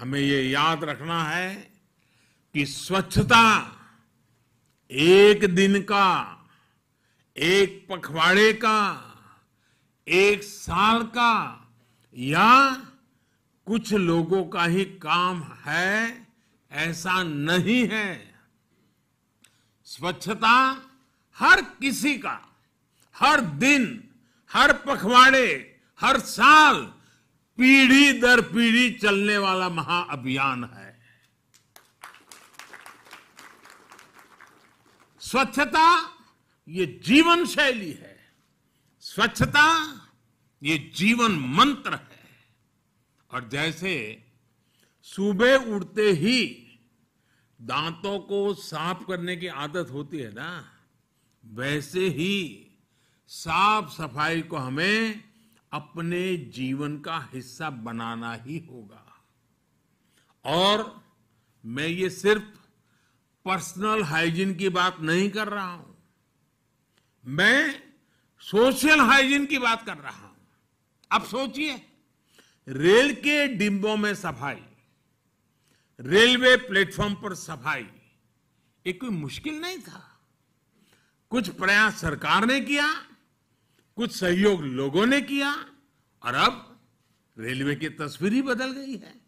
हमें ये याद रखना है कि स्वच्छता एक दिन का एक पखवाड़े का एक साल का या कुछ लोगों का ही काम है ऐसा नहीं है स्वच्छता हर किसी का हर दिन हर पखवाड़े हर साल पीढ़ी दर पीढ़ी चलने वाला महाअभियान है स्वच्छता ये जीवन शैली है स्वच्छता ये जीवन मंत्र है और जैसे सुबह उठते ही दांतों को साफ करने की आदत होती है ना वैसे ही साफ सफाई को हमें अपने जीवन का हिस्सा बनाना ही होगा और मैं ये सिर्फ पर्सनल हाइजीन की बात नहीं कर रहा हूं मैं सोशल हाइजीन की बात कर रहा हूं आप सोचिए रेल के डिब्बों में सफाई रेलवे प्लेटफॉर्म पर सफाई ये कोई मुश्किल नहीं था कुछ प्रयास सरकार ने किया कुछ सहयोग लोगों ने किया और अब रेलवे की तस्वीर ही बदल गई है